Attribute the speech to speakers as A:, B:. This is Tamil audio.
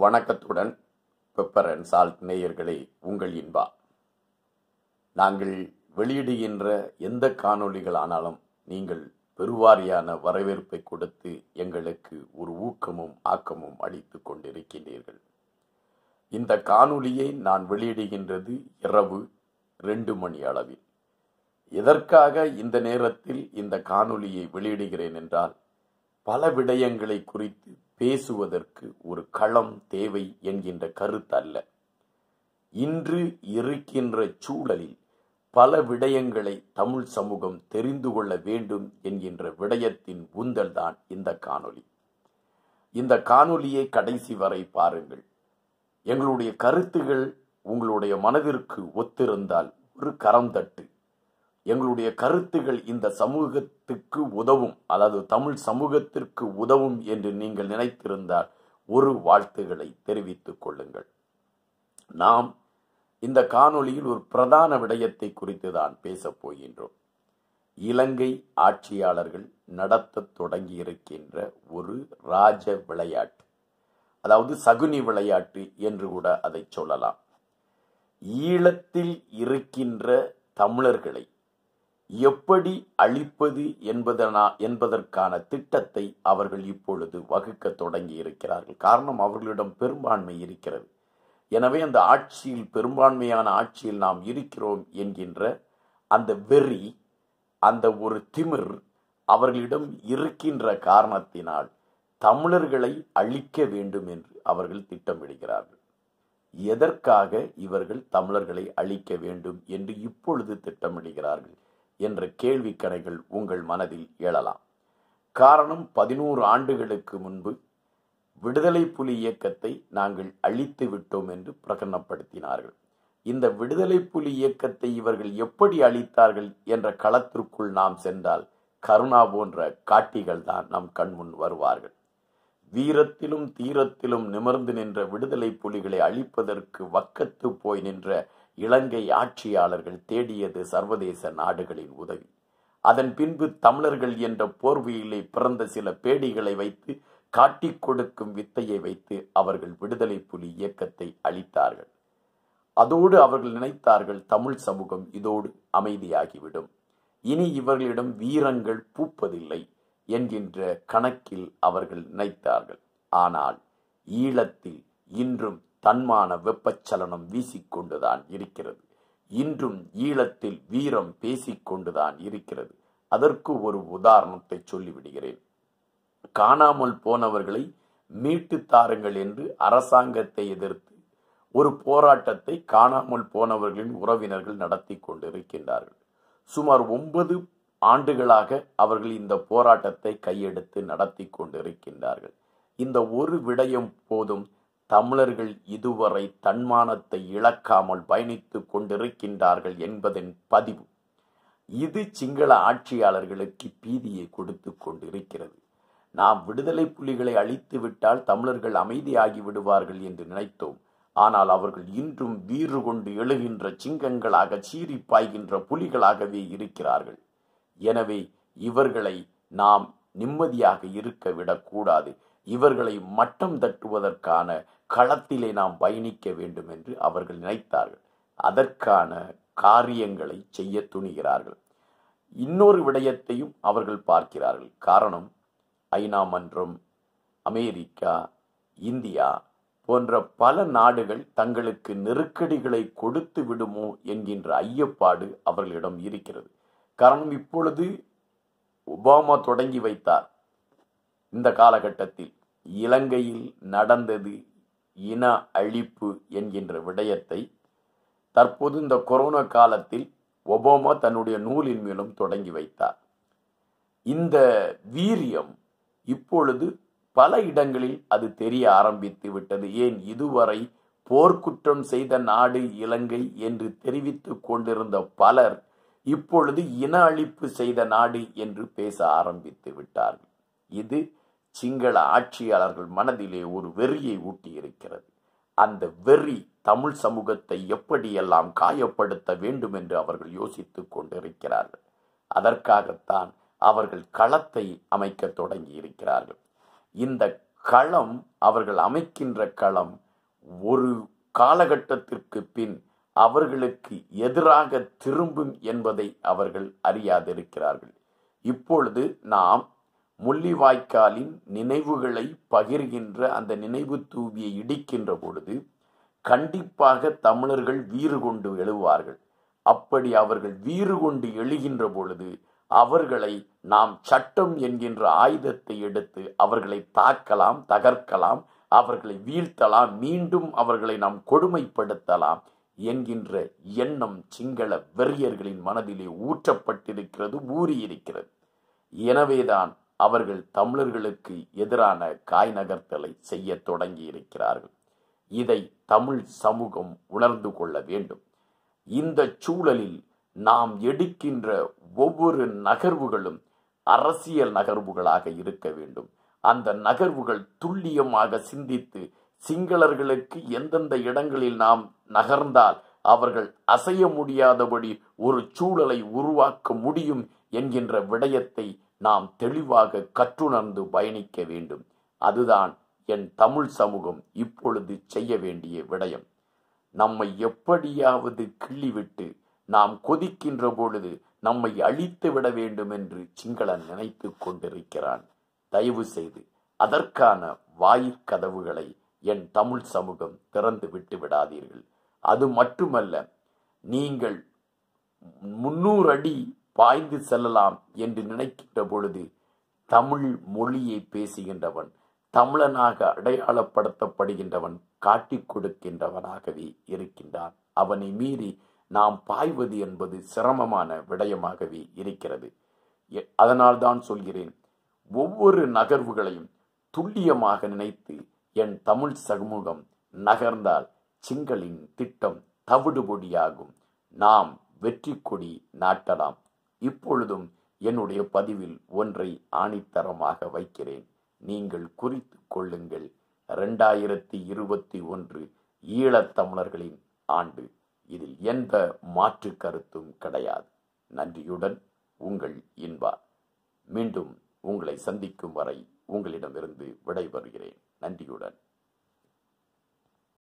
A: வணக்கத்துடன் பெப்பர் அண்ட் சால்ட் நேயர்களே உங்கள் இன்பா நாங்கள் வெளியிடுகின்ற எந்த காணொளிகளானாலும் நீங்கள் பெருவாரியான வரவேற்பை கொடுத்து எங்களுக்கு ஒரு ஊக்கமும் ஆக்கமும் அளித்து கொண்டிருக்கின்றீர்கள் இந்த காணொலியை நான் வெளியிடுகின்றது இரவு ரெண்டு மணி அளவில் எதற்காக இந்த நேரத்தில் இந்த காணொலியை வெளியிடுகிறேன் என்றால் பல விடயங்களை குறித்து பேசுவதற்கு ஒரு களம் தேவை என்கின்ற கருத்தல்ல இன்று இருக்கின்ற சூழலில் பல விடயங்களை தமிழ் சமூகம் தெரிந்து கொள்ள வேண்டும் என்கின்ற விடயத்தின் உந்தல் தான் இந்த காணொலி இந்த காணொலியை கடைசி வரை பாருங்கள் எங்களுடைய கருத்துகள் உங்களுடைய மனதிற்கு ஒத்திருந்தால் ஒரு கரம் தட்டு எங்களுடைய கருத்துகள் இந்த சமூகத்துக்கு உதவும் அதாவது தமிழ் சமூகத்திற்கு உதவும் என்று நீங்கள் நினைத்திருந்தால் ஒரு வாழ்த்துகளை தெரிவித்துக் கொள்ளுங்கள் நாம் இந்த காணொளியில் ஒரு பிரதான விடயத்தை குறித்து தான் பேசப் போகின்றோம் இலங்கை ஆட்சியாளர்கள் நடத்த தொடங்கி இருக்கின்ற ஒரு ராஜ விளையாட்டு அதாவது சகுனி விளையாட்டு என்று கூட அதை சொல்லலாம் ஈழத்தில் இருக்கின்ற தமிழர்களை எப்படி அழிப்பது என்பதனா என்பதற்கான திட்டத்தை அவர்கள் இப்பொழுது வகுக்க தொடங்கி இருக்கிறார்கள் காரணம் அவர்களிடம் பெரும்பான்மை இருக்கிறது எனவே அந்த ஆட்சியில் பெரும்பான்மையான ஆட்சியில் நாம் இருக்கிறோம் என்கின்ற அந்த வெறி அந்த ஒரு திமிர் அவர்களிடம் இருக்கின்ற காரணத்தினால் தமிழர்களை அழிக்க வேண்டும் என்று அவர்கள் திட்டமிடுகிறார்கள் எதற்காக இவர்கள் தமிழர்களை அழிக்க வேண்டும் என்று இப்பொழுது திட்டமிடுகிறார்கள் என்ற கணைகள் உங்கள் மனதில் எழலாம் காரணம் பதினோரு ஆண்டுகளுக்கு முன்பு விடுதலை புலி இயக்கத்தை நாங்கள் அழித்து விட்டோம் என்று பிரகடனப்படுத்தினார்கள் இந்த விடுதலை புலி இயக்கத்தை இவர்கள் எப்படி அழித்தார்கள் என்ற களத்திற்குள் நாம் சென்றால் கருணா போன்ற காட்டிகள் தான் நம் கண்முன் வருவார்கள் வீரத்திலும் தீரத்திலும் நிமர்ந்து நின்ற விடுதலை புலிகளை அழிப்பதற்கு வக்கத்து போய் நின்ற இலங்கை ஆட்சியாளர்கள் தேடியது சர்வதேச நாடுகளின் உதவி அதன் பின்பு தமிழர்கள் என்ற போர்வையிலே பிறந்த சில பேடிகளை வைத்து காட்டிக் கொடுக்கும் வித்தையை வைத்து அவர்கள் விடுதலை புலி இயக்கத்தை அளித்தார்கள் அதோடு அவர்கள் நினைத்தார்கள் தமிழ் சமூகம் இதோடு அமைதியாகிவிடும் இனி இவர்களிடம் வீரங்கள் பூப்பதில்லை என்கின்ற கணக்கில் அவர்கள் நினைத்தார்கள் ஆனால் ஈழத்தில் இன்றும் தன்மான வெப்பச்சலனம் வீசிக்கொண்டுதான் இருக்கிறது இன்றும் ஈழத்தில் வீரம் பேசிக்கொண்டுதான் இருக்கிறது அதற்கு ஒரு உதாரணத்தை சொல்லிவிடுகிறேன் காணாமல் போனவர்களை மீட்டு தாருங்கள் என்று அரசாங்கத்தை எதிர்த்து ஒரு போராட்டத்தை காணாமல் போனவர்களின் உறவினர்கள் நடத்தி கொண்டிருக்கின்றார்கள் சுமார் ஒன்பது ஆண்டுகளாக அவர்கள் இந்த போராட்டத்தை கையெடுத்து நடத்தி கொண்டிருக்கின்றார்கள் இந்த ஒரு விடயம் போதும் தமிழர்கள் இதுவரை தன்மானத்தை இழக்காமல் பயணித்து கொண்டிருக்கின்றார்கள் என்பதன் பதிவு இது சிங்கள ஆட்சியாளர்களுக்கு பீதியை கொடுத்து கொண்டிருக்கிறது நாம் விடுதலை புலிகளை அழித்துவிட்டால் தமிழர்கள் அமைதியாகி விடுவார்கள் என்று நினைத்தோம் ஆனால் அவர்கள் இன்றும் வீறு கொண்டு எழுகின்ற சிங்கங்களாக சீறி பாய்கின்ற புலிகளாகவே இருக்கிறார்கள் எனவே இவர்களை நாம் நிம்மதியாக இருக்க விடக்கூடாது இவர்களை மட்டம் தட்டுவதற்கான களத்திலே நாம் பயணிக்க வேண்டும் என்று அவர்கள் நினைத்தார்கள் அதற்கான காரியங்களை செய்ய துணிகிறார்கள் இன்னொரு விடயத்தையும் அவர்கள் பார்க்கிறார்கள் காரணம் ஐநா மன்றம் அமெரிக்கா இந்தியா போன்ற பல நாடுகள் தங்களுக்கு நெருக்கடிகளை கொடுத்து விடுமோ என்கின்ற ஐயப்பாடு அவர்களிடம் இருக்கிறது காரணம் இப்பொழுது ஒபாமா தொடங்கி வைத்தார் இந்த காலகட்டத்தில் இலங்கையில் நடந்தது இன அழிப்பு என்கின்ற விடயத்தை தற்போது இந்த கொரோனா காலத்தில் ஒபாமா தன்னுடைய நூலின் மூலம் தொடங்கி வைத்தார் இந்த வீரியம் இப்பொழுது பல இடங்களில் அது தெரிய ஆரம்பித்து விட்டது ஏன் இதுவரை போர்க்குற்றம் செய்த நாடு இலங்கை என்று தெரிவித்து கொண்டிருந்த பலர் இப்பொழுது இன அழிப்பு செய்த நாடு என்று பேச ஆரம்பித்து விட்டார்கள் இது சிங்கள ஆட்சியாளர்கள் மனதிலே ஒரு வெறியை ஊட்டியிருக்கிறது அந்த வெறி தமிழ் சமூகத்தை எப்படியெல்லாம் காயப்படுத்த வேண்டும் என்று அவர்கள் யோசித்துக் கொண்டிருக்கிறார்கள் அதற்காகத்தான் அவர்கள் களத்தை அமைக்க தொடங்கி இருக்கிறார்கள் இந்த களம் அவர்கள் அமைக்கின்ற களம் ஒரு காலகட்டத்திற்கு பின் அவர்களுக்கு எதிராக திரும்பும் என்பதை அவர்கள் அறியாதிருக்கிறார்கள் இப்பொழுது நாம் முள்ளிவாய்க்காலின் நினைவுகளை பகிர்கின்ற அந்த நினைவு தூவியை இடிக்கின்ற பொழுது கண்டிப்பாக தமிழர்கள் வீறு கொண்டு எழுவார்கள் அப்படி அவர்கள் வீறு கொண்டு எழுகின்ற பொழுது அவர்களை நாம் சட்டம் என்கின்ற ஆயுதத்தை எடுத்து அவர்களை தாக்கலாம் தகர்க்கலாம் அவர்களை வீழ்த்தலாம் மீண்டும் அவர்களை நாம் கொடுமைப்படுத்தலாம் என்கின்ற எண்ணம் சிங்கள வெறியர்களின் மனதிலே ஊற்றப்பட்டிருக்கிறது ஊறியிருக்கிறது எனவேதான் அவர்கள் தமிழர்களுக்கு எதிரான காய் நகர்த்தலை செய்ய தொடங்கியிருக்கிறார்கள் இதை தமிழ் சமூகம் உணர்ந்து கொள்ள வேண்டும் இந்த சூழலில் நாம் எடுக்கின்ற ஒவ்வொரு நகர்வுகளும் அரசியல் நகர்வுகளாக இருக்க வேண்டும் அந்த நகர்வுகள் துல்லியமாக சிந்தித்து சிங்களர்களுக்கு எந்தெந்த இடங்களில் நாம் நகர்ந்தால் அவர்கள் அசைய முடியாதபடி ஒரு சூழலை உருவாக்க முடியும் என்கின்ற விடயத்தை நாம் தெளிவாக கற்றுணர்ந்து பயணிக்க வேண்டும் அதுதான் என் தமிழ் சமூகம் இப்பொழுது செய்ய வேண்டிய விடயம் நம்மை எப்படியாவது கிள்ளிவிட்டு நாம் கொதிக்கின்ற பொழுது நம்மை அழித்து விட வேண்டும் என்று சிங்களன் நினைத்து கொண்டிருக்கிறான் தயவு செய்து அதற்கான வாயிற்கதவுகளை என் தமிழ் சமூகம் திறந்து விட்டு விடாதீர்கள் அது மட்டுமல்ல நீங்கள் முன்னூறு அடி பாய்ந்து செல்லலாம் என்று நினைக்கின்ற பொழுது தமிழ் மொழியை பேசுகின்றவன் தமிழனாக அடையாளப்படுத்தப்படுகின்றவன் காட்டிக் கொடுக்கின்றவனாகவே இருக்கின்றான் அவனை மீறி நாம் பாய்வது என்பது சிரமமான விடயமாகவே இருக்கிறது அதனால் தான் சொல்கிறேன் ஒவ்வொரு நகர்வுகளையும் துல்லியமாக நினைத்து என் தமிழ் சமூகம் நகர்ந்தால் சிங்களின் திட்டம் தவிடுபொடியாகும் நாம் வெற்றி கொடி நாட்டலாம் இப்பொழுதும் என்னுடைய பதிவில் ஒன்றை ஆணித்தரமாக வைக்கிறேன் நீங்கள் குறித்து கொள்ளுங்கள் ரெண்டாயிரத்தி இருபத்தி ஒன்று ஈழத்தமிழர்களின் ஆண்டு இதில் எந்த மாற்று கருத்தும் கிடையாது நன்றியுடன் உங்கள் இன்பா மீண்டும் உங்களை சந்திக்கும் வரை உங்களிடமிருந்து விடைபெறுகிறேன் நன்றியுடன்